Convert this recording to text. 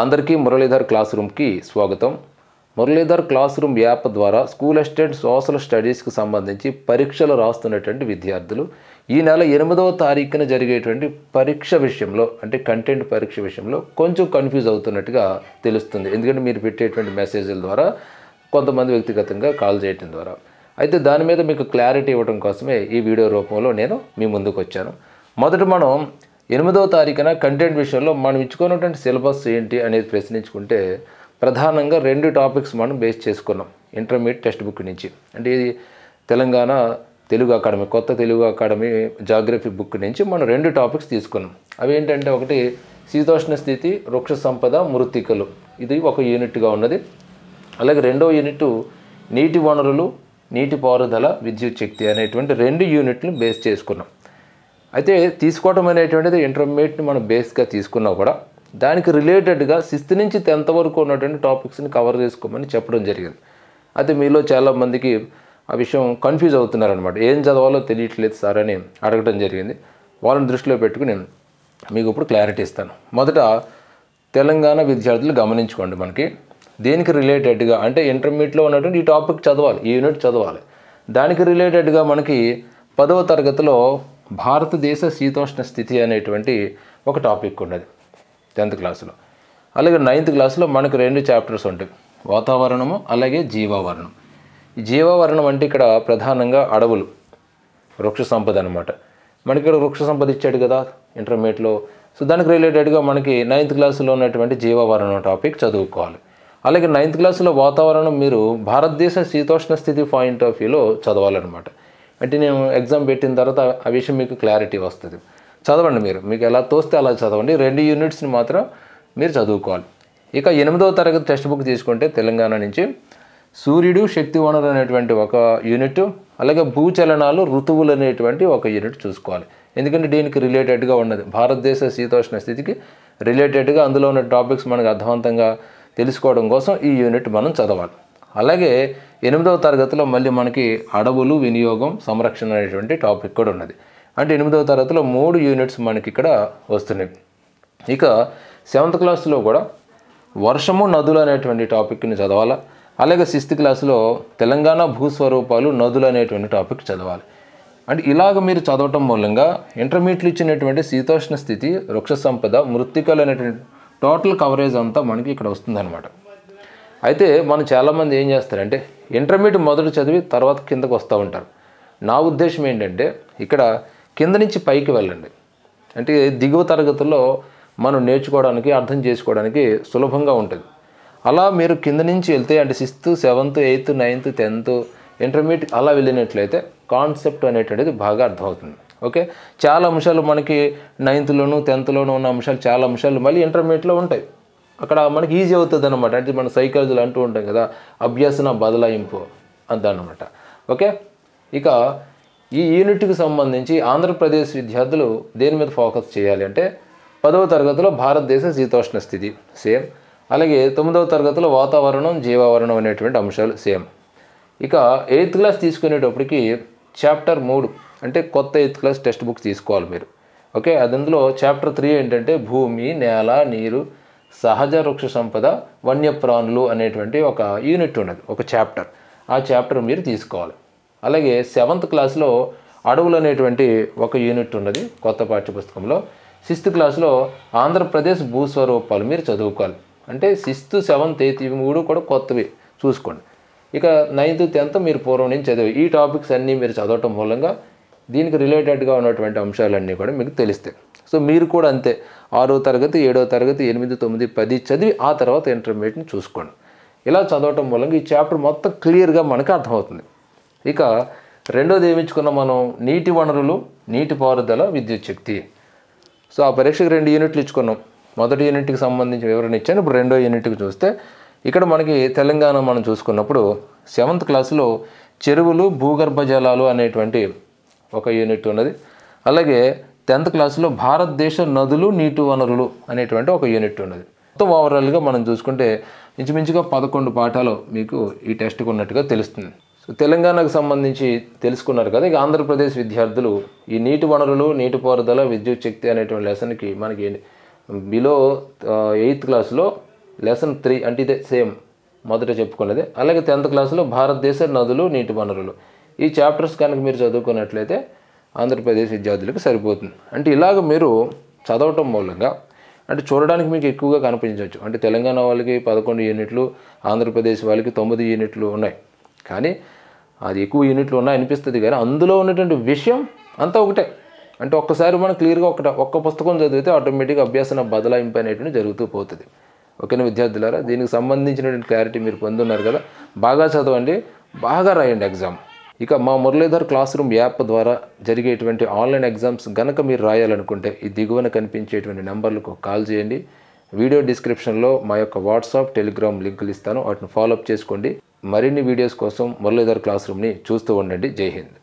అందరికీ మురళీధర్ క్లాస్ రూమ్కి స్వాగతం మురళీధర్ క్లాస్ రూమ్ యాప్ ద్వారా స్కూల్ అసిస్టెంట్ సోషల్ స్టడీస్కి సంబంధించి పరీక్షలు రాస్తున్నటువంటి విద్యార్థులు ఈ నెల ఎనిమిదవ తారీఖున జరిగేటువంటి పరీక్ష విషయంలో అంటే కంటెంట్ పరీక్ష విషయంలో కొంచెం కన్ఫ్యూజ్ అవుతున్నట్టుగా తెలుస్తుంది ఎందుకంటే మీరు పెట్టేటువంటి మెసేజ్ల ద్వారా కొంతమంది వ్యక్తిగతంగా కాల్ చేయటం ద్వారా అయితే దాని మీద మీకు క్లారిటీ ఇవ్వడం కోసమే ఈ వీడియో రూపంలో నేను మీ ముందుకు వచ్చాను మొదట మనం ఎనిమిదవ తారీఖున కంటెంట్ విషయంలో మనం ఇచ్చుకున్నటువంటి సిలబస్ ఏంటి అనేది ప్రశ్నించుకుంటే ప్రధానంగా రెండు టాపిక్స్ మనం బేస్ చేసుకున్నాం ఇంటర్మీడియట్ టెక్స్ట్ బుక్ నుంచి అంటే ఇది తెలంగాణ తెలుగు అకాడమీ కొత్త తెలుగు అకాడమీ జాగ్రఫీ బుక్ నుంచి మనం రెండు టాపిక్స్ తీసుకున్నాం అవి ఏంటంటే ఒకటి శీతోష్ణ స్థితి వృక్ష సంపద మృతికలు ఇది ఒక యూనిట్గా ఉన్నది అలాగే రెండో యూనిట్ నీటి వనరులు నీటిపారుదల విద్యుత్ శక్తి అనేటువంటి రెండు యూనిట్లు బేస్ చేసుకున్నాం అయితే తీసుకోవటం అనేటువంటిది ఇంటర్మీడియట్ని మనం బేస్గా తీసుకున్నా కూడా దానికి రిలేటెడ్గా సిక్స్త్ నుంచి టెన్త్ వరకు ఉన్నటువంటి టాపిక్స్ని కవర్ చేసుకోమని చెప్పడం జరిగింది అయితే మీలో చాలామందికి ఆ విషయం కన్ఫ్యూజ్ అవుతున్నారనమాట ఏం చదవాలో తెలియట్లేదు సార్ అని అడగడం జరిగింది వాళ్ళని దృష్టిలో పెట్టుకుని మీకు ఇప్పుడు క్లారిటీ ఇస్తాను మొదట తెలంగాణ విద్యార్థులు గమనించుకోండి మనకి దేనికి రిలేటెడ్గా అంటే ఇంటర్మీడియట్లో ఉన్నటువంటి ఈ టాపిక్ చదవాలి ఈ యూనిట్ చదవాలి దానికి రిలేటెడ్గా మనకి పదవ తరగతిలో భారతదేశ శీతోష్ణ స్థితి అనేటువంటి ఒక టాపిక్ ఉన్నది టెన్త్ క్లాసులో అలాగే నైన్త్ క్లాసులో మనకు రెండు చాప్టర్స్ ఉంటాయి వాతావరణము అలాగే జీవావరణం జీవావరణం అంటే ఇక్కడ ప్రధానంగా అడవులు వృక్ష సంపద అనమాట మనకి ఇక్కడ వృక్ష సంపద ఇచ్చాడు కదా ఇంటర్మీడియట్లో సో దానికి రిలేటెడ్గా మనకి నైన్త్ క్లాసులో ఉన్నటువంటి జీవావరణం టాపిక్ చదువుకోవాలి అలాగే నైన్త్ క్లాసులో వాతావరణం మీరు భారతదేశ శీతోష్ణ స్థితి పాయింట్ ఆఫ్ వ్యూలో చదవాలన్నమాట అంటే నేను ఎగ్జామ్ పెట్టిన తర్వాత ఆ విషయం మీకు క్లారిటీ వస్తుంది చదవండి మీరు మీకు ఎలా తోస్తే అలా చదవండి రెండు యూనిట్స్ని మాత్రం మీరు చదువుకోవాలి ఇక ఎనిమిదవ తరగతి టెక్స్ట్ బుక్ తీసుకుంటే తెలంగాణ నుంచి సూర్యుడు శక్తి వనరు అనేటువంటి ఒక యూనిట్ అలాగే భూచలనాలు ఋతువులు అనేటువంటి ఒక యూనిట్ చూసుకోవాలి ఎందుకంటే దీనికి రిలేటెడ్గా ఉన్నది భారతదేశ శీతోష్ణ స్థితికి రిలేటెడ్గా అందులో ఉన్న టాపిక్స్ మనకు అర్థవంతంగా తెలుసుకోవడం కోసం ఈ యూనిట్ మనం చదవాలి అలాగే ఎనిమిదవ తరగతిలో మళ్ళీ మనకి అడవులు వినియోగం సంరక్షణ అనేటువంటి టాపిక్ కూడా ఉన్నది అంటే ఎనిమిదవ తరగతిలో మూడు యూనిట్స్ మనకి ఇక్కడ వస్తున్నాయి ఇక సెవెంత్ క్లాస్లో కూడా వర్షము నదులు అనేటువంటి టాపిక్ని చదవాలా అలాగే సిక్స్త్ క్లాస్లో తెలంగాణ భూస్వరూపాలు నదులు అనేటువంటి టాపిక్ చదవాలి అంటే ఇలాగ మీరు చదవటం మూలంగా ఇంటర్మీడియట్లు ఇచ్చినటువంటి శీతోష్ణ స్థితి వృక్ష సంపద మృత్తికలు అనేటువంటి టోటల్ కవరేజ్ అంతా మనకి ఇక్కడ వస్తుందన్నమాట అయితే మనం చాలామంది ఏం చేస్తారంటే ఇంటర్మీడియట్ మొదటి చదివి తర్వాత కిందకు వస్తూ ఉంటారు నా ఉద్దేశం ఏంటంటే ఇక్కడ కింద నుంచి పైకి వెళ్ళండి అంటే దిగువ తరగతుల్లో మనం నేర్చుకోవడానికి అర్థం చేసుకోవడానికి సులభంగా ఉంటుంది అలా మీరు కింద నుంచి వెళ్తే అంటే sixth seventh eighth ninth tenth intermediate అలా వెళ్ళినట్లయితే కాన్సెప్ట్ అనేటువంటిది బాగా అర్థమవుతుంది ఓకే చాలా అంశాలు మనకి నైన్త్లోను టెన్త్లోనూ ఉన్న అంశాలు చాలా అంశాలు మళ్ళీ ఇంటర్మీడియట్లో ఉంటాయి అక్కడ మనకి ఈజీ అవుతుంది అనమాట అంటే మన సైకాలజీలో అంటూ ఉంటాం కదా అభ్యాసన బదలాయింపు అంతనమాట ఓకే ఇక ఈ యూనిట్కి సంబంధించి ఆంధ్రప్రదేశ్ విద్యార్థులు దేని మీద ఫోకస్ చేయాలి అంటే పదవ తరగతిలో భారతదేశ శీతోష్ణ స్థితి సేమ్ అలాగే తొమ్మిదవ తరగతిలో వాతావరణం జీవావరణం అనేటువంటి అంశాలు సేమ్ ఇక ఎయిత్ క్లాస్ తీసుకునేటప్పటికి చాప్టర్ మూడు అంటే కొత్త ఎయిత్ క్లాస్ టెక్స్ట్ బుక్ తీసుకోవాలి మీరు ఓకే అది అందులో చాప్టర్ త్రీ ఏంటంటే భూమి నేల నీరు సహజ వృక్ష సంపద వన్యప్రాణులు అనేటువంటి ఒక యూనిట్ ఉన్నది ఒక చాప్టర్ ఆ చాప్టర్ మీరు తీసుకోవాలి అలాగే సెవెంత్ క్లాస్లో అడవులు అనేటువంటి ఒక యూనిట్ ఉన్నది కొత్త పాఠ్యపుస్తకంలో సిక్స్త్ క్లాస్లో ఆంధ్రప్రదేశ్ భూస్వరూపాలు మీరు చదువుకోవాలి అంటే సిక్స్త్ సెవెంత్ ఎయిత్ ఇవి మూడు కూడా కొత్తవి చూసుకోండి ఇక నైన్త్ టెన్త్ మీరు పూర్వం నుంచి చదివి ఈ టాపిక్స్ అన్నీ మీరు చదవటం మూలంగా దీనికి రిలేటెడ్గా ఉన్నటువంటి అంశాలన్నీ కూడా మీకు తెలుస్తాయి సో మీరు కూడా అంతే ఆరో తరగతి ఏడో తరగతి ఎనిమిది తొమ్మిది పది చదివి ఆ తర్వాత ఇంటర్మీడియట్ని చూసుకోండి ఇలా చదవటం మూలంగా ఈ చాప్టర్ మొత్తం క్లియర్గా మనకు అర్థమవుతుంది ఇక రెండోది ఏమించుకున్నాం మనం నీటి వనరులు నీటిపారుదల విద్యుత్ శక్తి సో ఆ పరీక్షకు రెండు యూనిట్లు ఇచ్చుకున్నాం మొదటి యూనిట్కి సంబంధించి వివరణ ఇచ్చాను ఇప్పుడు రెండో యూనిట్కి చూస్తే ఇక్కడ మనకి తెలంగాణ మనం చూసుకున్నప్పుడు సెవెంత్ క్లాసులో చెరువులు భూగర్భ జలాలు అనేటువంటి ఒక యూనిట్ ఉన్నది అలాగే టెన్త్ క్లాస్లో భారతదేశ నదులు నీటి వనరులు అనేటువంటి ఒక యూనిట్ ఉన్నది మొత్తం ఓవరాల్గా మనం చూసుకుంటే ఇంచుమించుగా పదకొండు పాఠాలు మీకు ఈ టెస్ట్కి ఉన్నట్టుగా తెలుస్తుంది సో తెలంగాణకు సంబంధించి తెలుసుకున్నారు కదా ఇక ఆంధ్రప్రదేశ్ విద్యార్థులు ఈ నీటి వనరులు నీటిపారుదల విద్యుత్ శక్తి అనేటువంటి లెసన్కి మనకి బిలో ఎయిత్ క్లాస్లో లెసన్ త్రీ అంటే ఇదే సేమ్ మొదట చెప్పుకున్నది అలాగే టెన్త్ క్లాస్లో భారతదేశ నదులు నీటి వనరులు ఈ చాప్టర్స్ కనుక మీరు చదువుకున్నట్లయితే ఆంధ్రప్రదేశ్ విద్యార్థులకు సరిపోతుంది అంటే ఇలాగ మీరు చదవటం మూలంగా అంటే చూడడానికి మీకు ఎక్కువగా కనిపించవచ్చు అంటే తెలంగాణ వాళ్ళకి పదకొండు యూనిట్లు ఆంధ్రప్రదేశ్ వాళ్ళకి తొమ్మిది యూనిట్లు ఉన్నాయి కానీ అది ఎక్కువ యూనిట్లు ఉన్నాయి అనిపిస్తుంది కానీ అందులో ఉన్నటువంటి విషయం అంతా ఒకటే అంటే ఒక్కసారి మనం క్లియర్గా ఒకట ఒక్క పుస్తకం చదివితే ఆటోమేటిక్గా అభ్యాసన బదలాయింపు అనేటువంటి జరుగుతూ పోతుంది ఓకేనా విద్యార్థులారా దీనికి సంబంధించినటువంటి క్లారిటీ మీరు పొందున్నారు కదా బాగా చదవండి బాగా రాయండి ఎగ్జామ్ ఇక మా మురళీధర్ క్లాస్ రూమ్ యాప్ ద్వారా జరిగేటువంటి ఆన్లైన్ ఎగ్జామ్స్ గనక మీరు రాయాలనుకుంటే ఈ దిగువన కనిపించేటువంటి నెంబర్లకు కాల్ చేయండి వీడియో డిస్క్రిప్షన్లో మా యొక్క వాట్సాప్ టెలిగ్రామ్ లింకులు ఇస్తాను వాటిని ఫాలోఅప్ చేసుకోండి మరిన్ని వీడియోస్ కోసం మురళీధర్ క్లాస్ రూమ్ని చూస్తూ ఉండండి జై హింద్